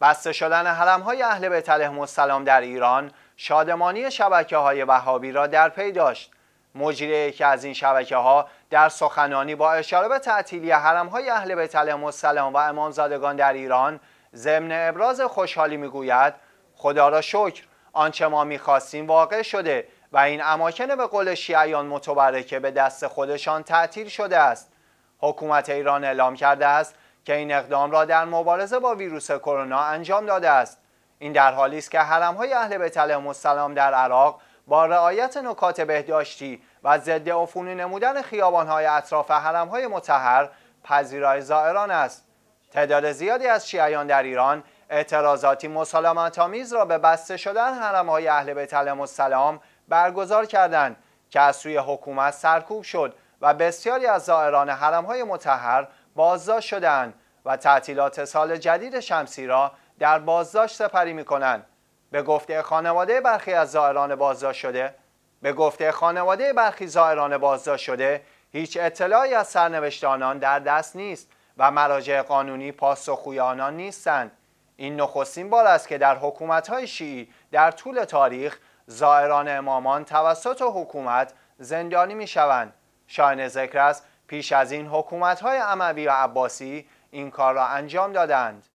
بسته شدن حرم های اهل بیت علیهم السلام در ایران شادمانی شبکه های وهابی را در پی داشت مجری یکی از این شبکه ها در سخنانی با اشاره به تعطیلی حرم های اهل بیت علیهم السلام و امامزادگان در ایران ضمن ابراز خوشحالی میگوید خدا را شکر آنچه ما میخواستیم واقع شده و این اماکن به قول شیعیان متبرکه به دست خودشان تعطیل شده است حکومت ایران اعلام کرده است که این اقدام را در مبارزه با ویروس کرونا انجام داده است این در حالی است که های اهل بیت السلام در عراق با رعایت نکات بهداشتی و ضد عفونی نمودن های اطراف های متحر پذیرای زائران است تعداد زیادی از شیعیان در ایران اعتراضاتی آمیز را به بسته شدن های اهل بیت السلام برگزار کردند که از سوی حکومت سرکوب شد و بسیاری از زائران های متحر بازداشت شدند و تعطیلات سال جدید شمسی را در بازداشت سپری می کنند. به گفته خانواده برخی از زائران بازداشت شده به گفته خانواده برخی زائران بازداشت شده هیچ اطلاعی از سرنوشت آنان در دست نیست و مراجع قانونی پاسخگوی آنان نیستند این نخستین بار است که در حکومت‌های شیعی در طول تاریخ زائران امامان توسط حکومت زندانی می‌شوند شاین ذکر است پیش از این حکومت های عموی و عباسی این کار را انجام دادند